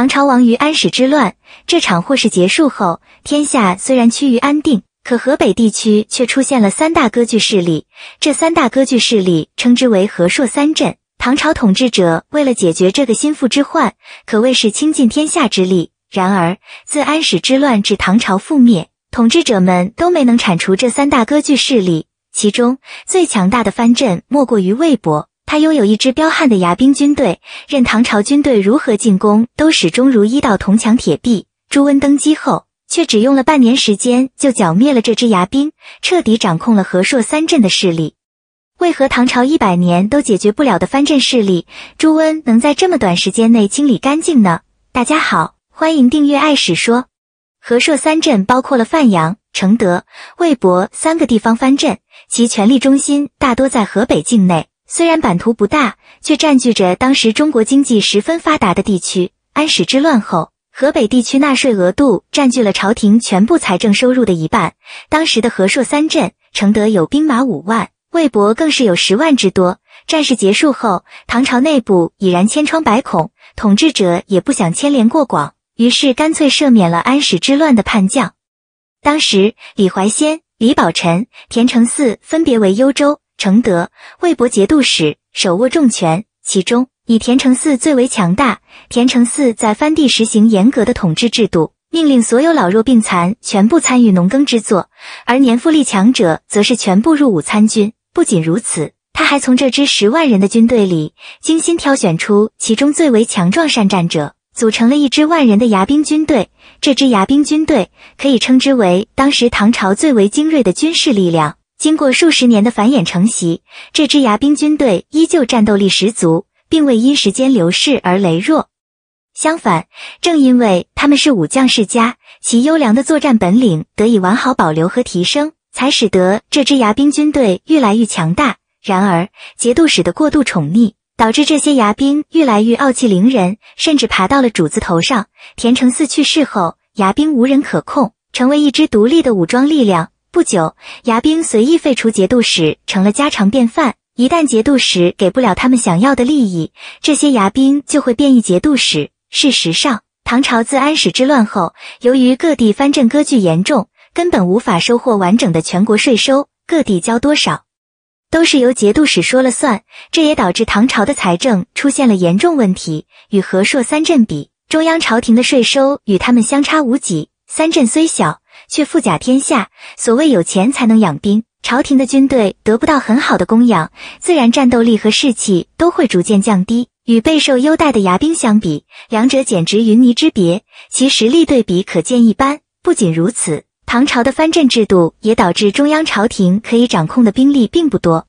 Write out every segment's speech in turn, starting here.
唐朝亡于安史之乱。这场祸事结束后，天下虽然趋于安定，可河北地区却出现了三大割据势力。这三大割据势力称之为“河朔三镇”。唐朝统治者为了解决这个心腹之患，可谓是倾尽天下之力。然而，自安史之乱至唐朝覆灭，统治者们都没能铲除这三大割据势力。其中最强大的藩镇莫过于魏博。他拥有一支彪悍的牙兵军队，任唐朝军队如何进攻，都始终如一道铜墙铁壁。朱温登基后，却只用了半年时间就剿灭了这支牙兵，彻底掌控了河朔三镇的势力。为何唐朝一百年都解决不了的藩镇势力，朱温能在这么短时间内清理干净呢？大家好，欢迎订阅《爱史说》。河朔三镇包括了范阳、承德、魏博三个地方藩镇，其权力中心大多在河北境内。虽然版图不大，却占据着当时中国经济十分发达的地区。安史之乱后，河北地区纳税额度占据了朝廷全部财政收入的一半。当时的河朔三镇，承德有兵马五万，魏博更是有十万之多。战事结束后，唐朝内部已然千疮百孔，统治者也不想牵连过广，于是干脆赦免了安史之乱的叛将。当时，李怀仙、李宝臣、田承嗣分别为幽州。承德魏博节度使手握重权，其中以田承嗣最为强大。田承嗣在藩地实行严格的统治制度，命令所有老弱病残全部参与农耕之作，而年富力强者则是全部入伍参军。不仅如此，他还从这支十万人的军队里精心挑选出其中最为强壮善战者，组成了一支万人的牙兵军队。这支牙兵军队可以称之为当时唐朝最为精锐的军事力量。经过数十年的繁衍承袭，这支牙兵军队依旧战斗力十足，并未因时间流逝而羸弱。相反，正因为他们是武将世家，其优良的作战本领得以完好保留和提升，才使得这支牙兵军队愈来愈强大。然而，节度使的过度宠溺，导致这些牙兵愈来愈傲气凌人，甚至爬到了主子头上。田承嗣去世后，牙兵无人可控，成为一支独立的武装力量。不久，牙兵随意废除节度使成了家常便饭。一旦节度使给不了他们想要的利益，这些牙兵就会变异节度使。事实上，唐朝自安史之乱后，由于各地藩镇割据严重，根本无法收获完整的全国税收，各地交多少，都是由节度使说了算。这也导致唐朝的财政出现了严重问题。与和硕三镇比，中央朝廷的税收与他们相差无几。三镇虽小。却富甲天下。所谓有钱才能养兵，朝廷的军队得不到很好的供养，自然战斗力和士气都会逐渐降低。与备受优待的牙兵相比，两者简直云泥之别，其实力对比可见一斑。不仅如此，唐朝的藩镇制度也导致中央朝廷可以掌控的兵力并不多。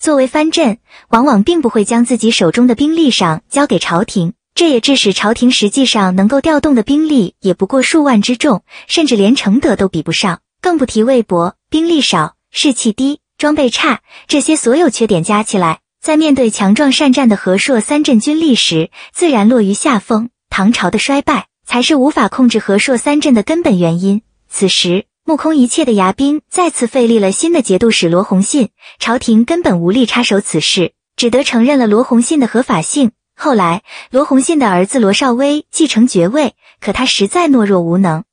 作为藩镇，往往并不会将自己手中的兵力上交给朝廷。这也致使朝廷实际上能够调动的兵力也不过数万之众，甚至连承德都比不上，更不提魏博，兵力少，士气低，装备差，这些所有缺点加起来，在面对强壮善战的和硕三镇军力时，自然落于下风。唐朝的衰败才是无法控制和硕三镇的根本原因。此时目空一切的牙兵再次废立了新的节度使罗洪信，朝廷根本无力插手此事，只得承认了罗洪信的合法性。后来，罗洪信的儿子罗绍威继承爵位，可他实在懦弱无能，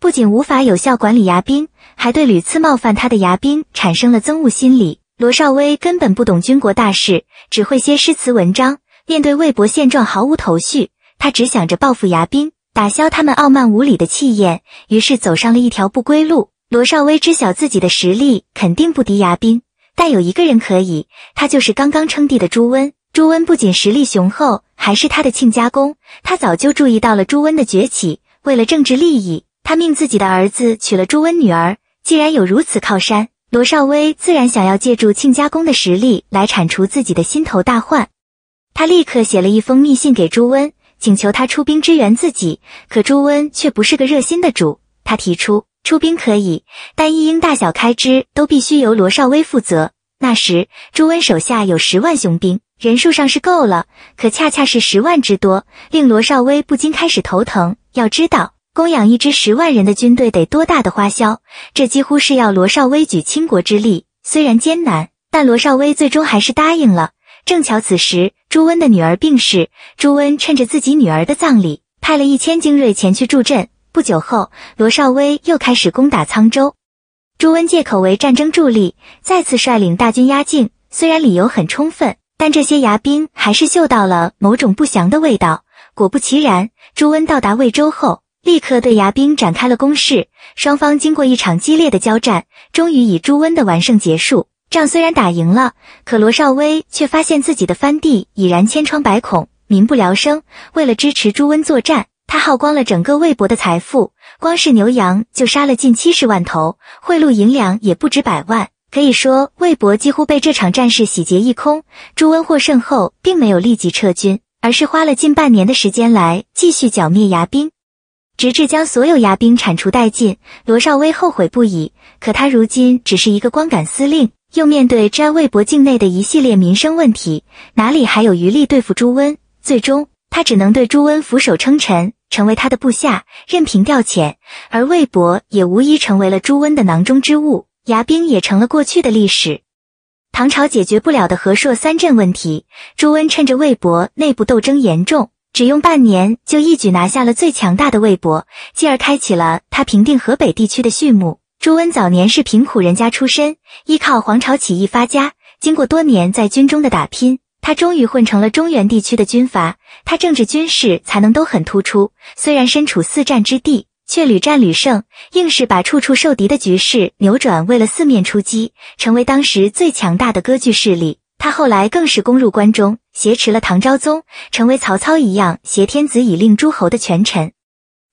不仅无法有效管理牙兵，还对屡次冒犯他的牙兵产生了憎恶心理。罗绍威根本不懂军国大事，只会些诗词文章，面对魏博现状毫无头绪。他只想着报复牙兵，打消他们傲慢无礼的气焰，于是走上了一条不归路。罗绍威知晓自己的实力肯定不敌牙兵，但有一个人可以，他就是刚刚称帝的朱温。朱温不仅实力雄厚，还是他的亲家公。他早就注意到了朱温的崛起。为了政治利益，他命自己的儿子娶了朱温女儿。既然有如此靠山，罗绍威自然想要借助亲家公的实力来铲除自己的心头大患。他立刻写了一封密信给朱温，请求他出兵支援自己。可朱温却不是个热心的主，他提出出兵可以，但一应大小开支都必须由罗绍威负责。那时朱温手下有十万雄兵。人数上是够了，可恰恰是十万之多，令罗少威不禁开始头疼。要知道，供养一支十万人的军队得多大的花销？这几乎是要罗少威举倾国之力。虽然艰难，但罗少威最终还是答应了。正巧此时，朱温的女儿病逝，朱温趁着自己女儿的葬礼，派了一千精锐前去助阵。不久后，罗少威又开始攻打沧州，朱温借口为战争助力，再次率领大军压境。虽然理由很充分。但这些牙兵还是嗅到了某种不祥的味道。果不其然，朱温到达魏州后，立刻对牙兵展开了攻势。双方经过一场激烈的交战，终于以朱温的完胜结束。仗虽然打赢了，可罗绍威却发现自己的藩地已然千疮百孔，民不聊生。为了支持朱温作战，他耗光了整个魏博的财富，光是牛羊就杀了近七十万头，贿赂银两也不止百万。可以说，魏博几乎被这场战事洗劫一空。朱温获胜后，并没有立即撤军，而是花了近半年的时间来继续剿灭牙兵，直至将所有牙兵铲除殆尽。罗绍威后悔不已，可他如今只是一个光杆司令，又面对占魏博境内的一系列民生问题，哪里还有余力对付朱温？最终，他只能对朱温俯首称臣，成为他的部下，任凭调遣。而魏博也无疑成为了朱温的囊中之物。牙兵也成了过去的历史。唐朝解决不了的河朔三镇问题，朱温趁着魏博内部斗争严重，只用半年就一举拿下了最强大的魏博，继而开启了他平定河北地区的序幕。朱温早年是贫苦人家出身，依靠黄巢起义发家，经过多年在军中的打拼，他终于混成了中原地区的军阀。他政治军事才能都很突出，虽然身处四战之地。却屡战屡胜，硬是把处处受敌的局势扭转，为了四面出击，成为当时最强大的割据势力。他后来更是攻入关中，挟持了唐昭宗，成为曹操一样挟天子以令诸侯的权臣。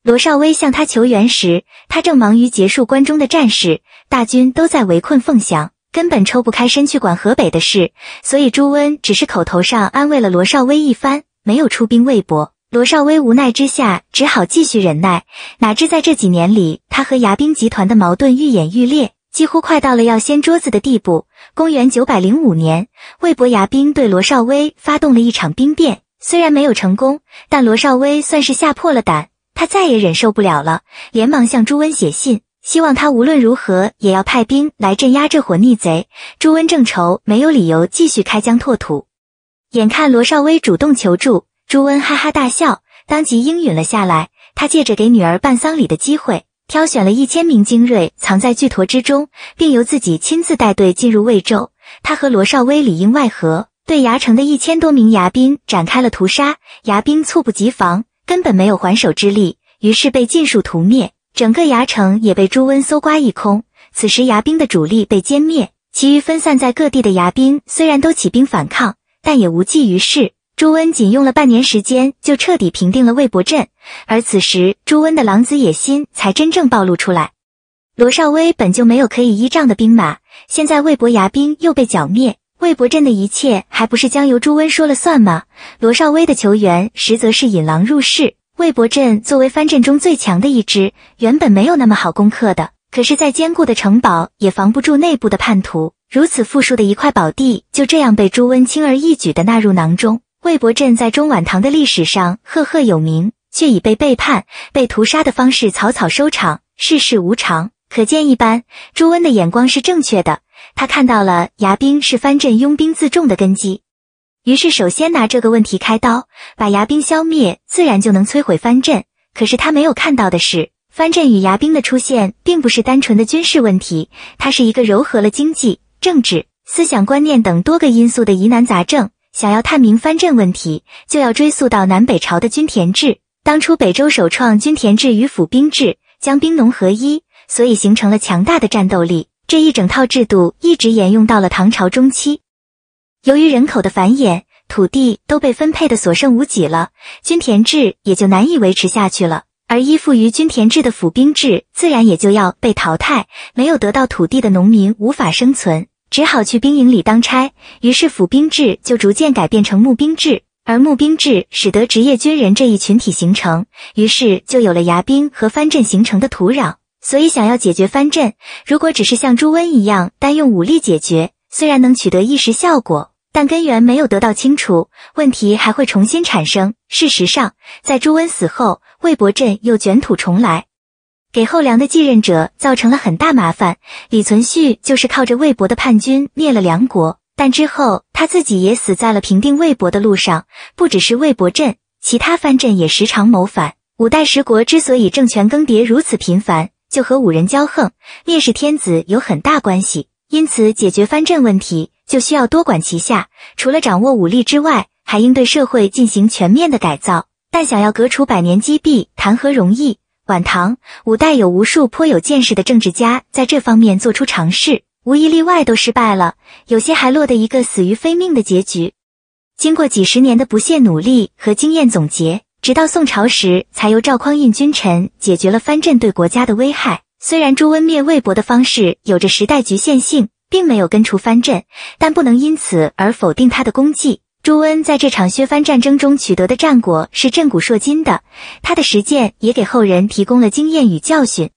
罗绍威向他求援时，他正忙于结束关中的战事，大军都在围困凤翔，根本抽不开身去管河北的事，所以朱温只是口头上安慰了罗绍威一番，没有出兵魏博。罗绍威无奈之下，只好继续忍耐。哪知在这几年里，他和牙兵集团的矛盾愈演愈烈，几乎快到了要掀桌子的地步。公元九百零五年，魏博牙兵对罗绍威发动了一场兵变，虽然没有成功，但罗绍威算是吓破了胆。他再也忍受不了了，连忙向朱温写信，希望他无论如何也要派兵来镇压这伙逆贼。朱温正愁没有理由继续开疆拓土，眼看罗绍威主动求助。朱温哈哈大笑，当即应允了下来。他借着给女儿办丧礼的机会，挑选了一千名精锐藏在巨驼之中，并由自己亲自带队进入魏州。他和罗少威里应外合，对牙城的一千多名牙兵展开了屠杀。牙兵猝不及防，根本没有还手之力，于是被尽数屠灭。整个牙城也被朱温搜刮一空。此时，牙兵的主力被歼灭，其余分散在各地的牙兵虽然都起兵反抗，但也无济于事。朱温仅用了半年时间，就彻底平定了魏博镇，而此时朱温的狼子野心才真正暴露出来。罗绍威本就没有可以依仗的兵马，现在魏博牙兵又被剿灭，魏博镇的一切还不是将由朱温说了算吗？罗绍威的球员实则是引狼入室。魏博镇作为藩镇中最强的一支，原本没有那么好攻克的，可是再坚固的城堡也防不住内部的叛徒。如此富庶的一块宝地，就这样被朱温轻而易举的纳入囊中。魏博镇在中晚唐的历史上赫赫有名，却以被背叛、被屠杀的方式草草收场。世事无常，可见一斑。朱温的眼光是正确的，他看到了牙兵是藩镇拥兵自重的根基，于是首先拿这个问题开刀，把牙兵消灭，自然就能摧毁藩镇。可是他没有看到的是，藩镇与牙兵的出现并不是单纯的军事问题，它是一个糅合了经济、政治、思想观念等多个因素的疑难杂症。想要探明藩镇问题，就要追溯到南北朝的均田制。当初北周首创均田制与府兵制，将兵农合一，所以形成了强大的战斗力。这一整套制度一直沿用到了唐朝中期。由于人口的繁衍，土地都被分配的所剩无几了，均田制也就难以维持下去了。而依附于均田制的府兵制自然也就要被淘汰。没有得到土地的农民无法生存。只好去兵营里当差，于是府兵制就逐渐改变成募兵制，而募兵制使得职业军人这一群体形成，于是就有了牙兵和藩镇形成的土壤。所以，想要解决藩镇，如果只是像朱温一样单用武力解决，虽然能取得一时效果，但根源没有得到清除，问题还会重新产生。事实上，在朱温死后，魏博镇又卷土重来。给后梁的继任者造成了很大麻烦。李存勖就是靠着魏博的叛军灭了梁国，但之后他自己也死在了平定魏博的路上。不只是魏博镇，其他藩镇也时常谋反。五代十国之所以政权更迭如此频繁，就和五人骄横、蔑视天子有很大关系。因此，解决藩镇问题就需要多管齐下，除了掌握武力之外，还应对社会进行全面的改造。但想要革除百年积弊，谈何容易？晚唐五代有无数颇有见识的政治家在这方面做出尝试，无一例外都失败了，有些还落得一个死于非命的结局。经过几十年的不懈努力和经验总结，直到宋朝时，才由赵匡胤君臣解决了藩镇对国家的危害。虽然朱温灭魏博的方式有着时代局限性，并没有根除藩镇，但不能因此而否定他的功绩。朱温在这场削藩战争中取得的战果是震古烁今的，他的实践也给后人提供了经验与教训。